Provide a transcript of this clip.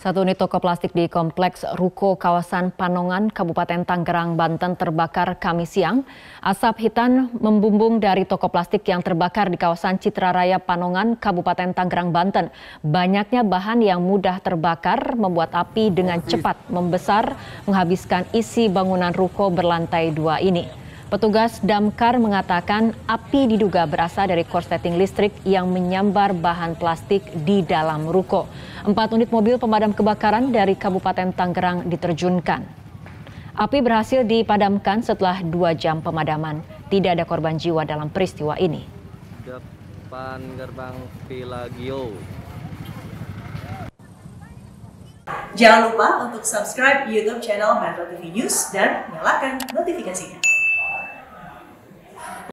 Satu unit toko plastik di Kompleks Ruko kawasan Panongan, Kabupaten Tangerang, Banten terbakar kami siang. Asap hitam membumbung dari toko plastik yang terbakar di kawasan Citra Raya Panongan, Kabupaten Tangerang, Banten. Banyaknya bahan yang mudah terbakar membuat api dengan cepat membesar, menghabiskan isi bangunan ruko berlantai dua ini. Petugas damkar mengatakan api diduga berasal dari korsleting listrik yang menyambar bahan plastik di dalam ruko. Empat unit mobil pemadam kebakaran dari Kabupaten Tangerang diterjunkan. Api berhasil dipadamkan setelah dua jam pemadaman. Tidak ada korban jiwa dalam peristiwa ini. Depan gerbang Pilagio. Jangan lupa untuk subscribe YouTube channel Metro TV News dan nyalakan notifikasinya.